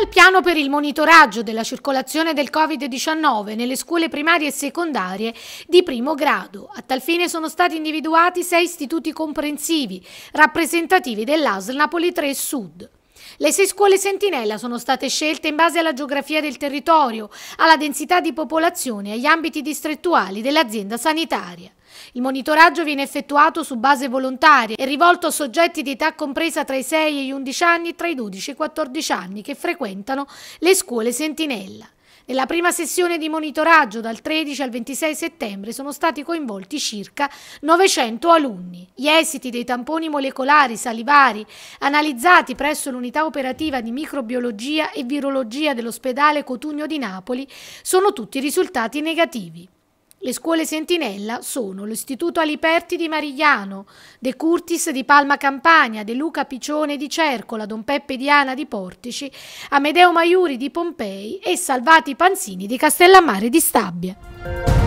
il piano per il monitoraggio della circolazione del Covid-19 nelle scuole primarie e secondarie di primo grado. A tal fine sono stati individuati sei istituti comprensivi, rappresentativi dell'ASL Napoli 3 Sud. Le sei scuole sentinella sono state scelte in base alla geografia del territorio, alla densità di popolazione e agli ambiti distrettuali dell'azienda sanitaria. Il monitoraggio viene effettuato su base volontaria e rivolto a soggetti di età compresa tra i 6 e gli 11 anni e tra i 12 e i 14 anni che frequentano le scuole sentinella. Nella prima sessione di monitoraggio dal 13 al 26 settembre sono stati coinvolti circa 900 alunni. Gli esiti dei tamponi molecolari salivari analizzati presso l'unità operativa di microbiologia e virologia dell'ospedale Cotugno di Napoli sono tutti risultati negativi. Le scuole sentinella sono l'Istituto Aliperti di Marigliano, De Curtis di Palma Campania, De Luca Piccione di Cercola, Don Peppe Diana di Portici, Amedeo Maiuri di Pompei e Salvati Panzini di Castellammare di Stabia.